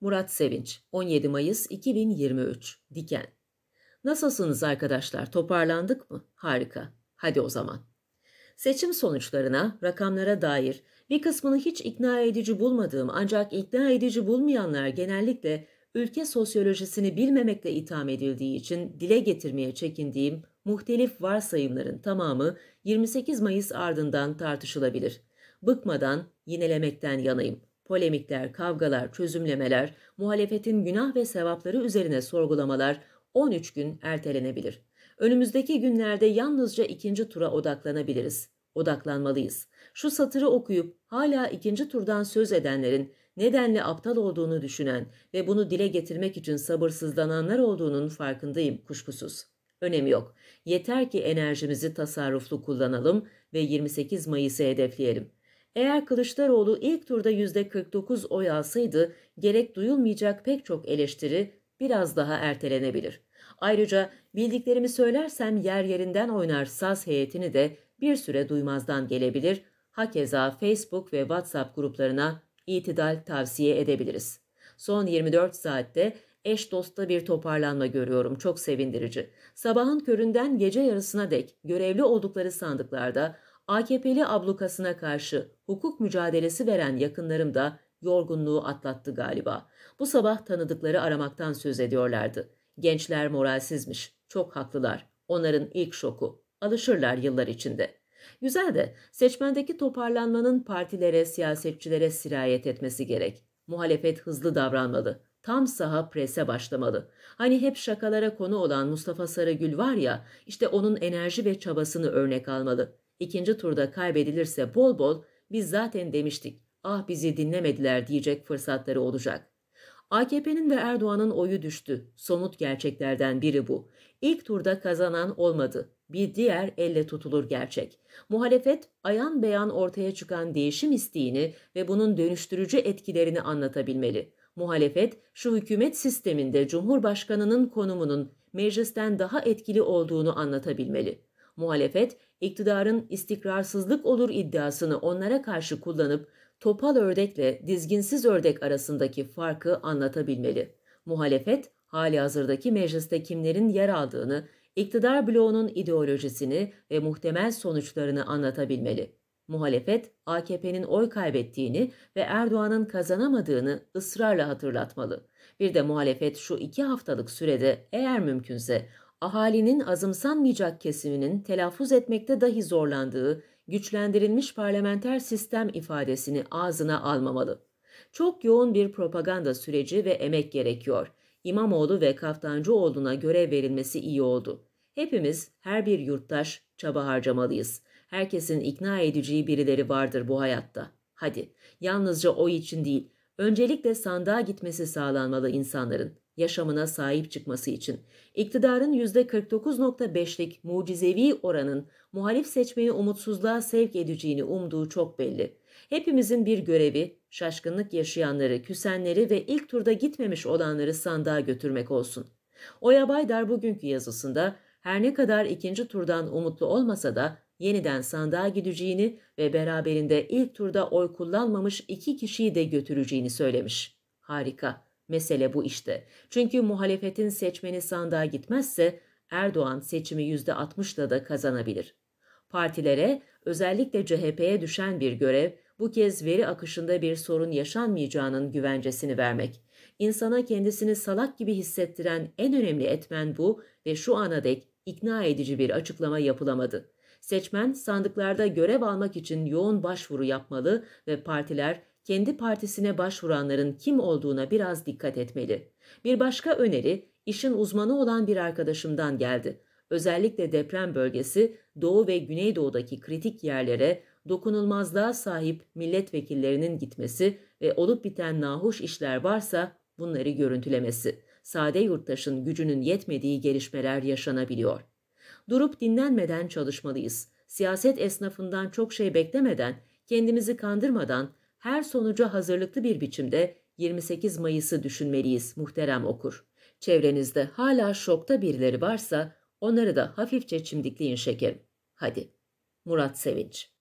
Murat Sevinç, 17 Mayıs 2023, Diken. Nasılsınız arkadaşlar? Toparlandık mı? Harika. Hadi o zaman. Seçim sonuçlarına, rakamlara dair bir kısmını hiç ikna edici bulmadığım ancak ikna edici bulmayanlar genellikle ülke sosyolojisini bilmemekle itham edildiği için dile getirmeye çekindiğim muhtelif varsayımların tamamı 28 Mayıs ardından tartışılabilir. Bıkmadan yinelemekten yanayım. Polemikler, kavgalar, çözümlemeler, muhalefetin günah ve sevapları üzerine sorgulamalar 13 gün ertelenebilir. Önümüzdeki günlerde yalnızca ikinci tura odaklanabiliriz. Odaklanmalıyız. Şu satırı okuyup hala ikinci turdan söz edenlerin nedenle aptal olduğunu düşünen ve bunu dile getirmek için sabırsızlananlar olduğunun farkındayım kuşkusuz. Önemi yok. Yeter ki enerjimizi tasarruflu kullanalım ve 28 Mayıs'ı hedefleyelim. Eğer Kılıçdaroğlu ilk turda %49 oy alsaydı gerek duyulmayacak pek çok eleştiri biraz daha ertelenebilir. Ayrıca bildiklerimi söylersem yer yerinden oynar saz heyetini de bir süre duymazdan gelebilir, hakeza Facebook ve WhatsApp gruplarına itidal tavsiye edebiliriz. Son 24 saatte eş dosta bir toparlanma görüyorum. Çok sevindirici. Sabahın köründen gece yarısına dek görevli oldukları sandıklarda AKP'li ablukasına karşı hukuk mücadelesi veren yakınlarım da yorgunluğu atlattı galiba. Bu sabah tanıdıkları aramaktan söz ediyorlardı. Gençler moralsizmiş, çok haklılar. Onların ilk şoku. Alışırlar yıllar içinde. Güzel de seçmendeki toparlanmanın partilere, siyasetçilere sirayet etmesi gerek. Muhalefet hızlı davranmalı. Tam saha prese başlamalı. Hani hep şakalara konu olan Mustafa Sarıgül var ya, işte onun enerji ve çabasını örnek almalı. İkinci turda kaybedilirse bol bol biz zaten demiştik ah bizi dinlemediler diyecek fırsatları olacak. AKP'nin ve Erdoğan'ın oyu düştü. Somut gerçeklerden biri bu. İlk turda kazanan olmadı. Bir diğer elle tutulur gerçek. Muhalefet ayan beyan ortaya çıkan değişim isteğini ve bunun dönüştürücü etkilerini anlatabilmeli. Muhalefet şu hükümet sisteminde Cumhurbaşkanının konumunun meclisten daha etkili olduğunu anlatabilmeli. Muhalefet, iktidarın istikrarsızlık olur iddiasını onlara karşı kullanıp topal ördekle dizginsiz ördek arasındaki farkı anlatabilmeli. Muhalefet, hali hazırdaki mecliste kimlerin yer aldığını, iktidar bloğunun ideolojisini ve muhtemel sonuçlarını anlatabilmeli. Muhalefet, AKP'nin oy kaybettiğini ve Erdoğan'ın kazanamadığını ısrarla hatırlatmalı. Bir de muhalefet şu iki haftalık sürede eğer mümkünse ahalinin azımsanmayacak kesiminin telaffuz etmekte dahi zorlandığı güçlendirilmiş parlamenter sistem ifadesini ağzına almamalı. Çok yoğun bir propaganda süreci ve emek gerekiyor. İmamoğlu ve Kaftancıoğlu'na görev verilmesi iyi oldu. Hepimiz, her bir yurttaş çaba harcamalıyız. Herkesin ikna edeceği birileri vardır bu hayatta. Hadi, yalnızca o için değil, öncelikle sandığa gitmesi sağlanmalı insanların yaşamına sahip çıkması için. İktidarın %49.5'lik mucizevi oranın muhalif seçmeyi umutsuzluğa sevk edeceğini umduğu çok belli. Hepimizin bir görevi, şaşkınlık yaşayanları, küsenleri ve ilk turda gitmemiş olanları sandığa götürmek olsun. Oya Baydar bugünkü yazısında her ne kadar ikinci turdan umutlu olmasa da yeniden sandığa gideceğini ve beraberinde ilk turda oy kullanmamış iki kişiyi de götüreceğini söylemiş. Harika. Mesele bu işte. Çünkü muhalefetin seçmeni sandığa gitmezse Erdoğan seçimi %60'la da kazanabilir. Partilere, özellikle CHP'ye düşen bir görev, bu kez veri akışında bir sorun yaşanmayacağının güvencesini vermek. İnsana kendisini salak gibi hissettiren en önemli etmen bu ve şu ana dek ikna edici bir açıklama yapılamadı. Seçmen sandıklarda görev almak için yoğun başvuru yapmalı ve partiler kendi partisine başvuranların kim olduğuna biraz dikkat etmeli. Bir başka öneri işin uzmanı olan bir arkadaşımdan geldi. Özellikle deprem bölgesi Doğu ve Güneydoğu'daki kritik yerlere dokunulmazlığa sahip milletvekillerinin gitmesi ve olup biten nahoş işler varsa bunları görüntülemesi. Sade yurttaşın gücünün yetmediği gelişmeler yaşanabiliyor.'' durup dinlenmeden çalışmalıyız. Siyaset esnafından çok şey beklemeden, kendimizi kandırmadan, her sonuca hazırlıklı bir biçimde 28 Mayıs'ı düşünmeliyiz muhterem okur. Çevrenizde hala şokta birileri varsa onları da hafifçe çimdikleyin şekerim. Hadi. Murat Sevinç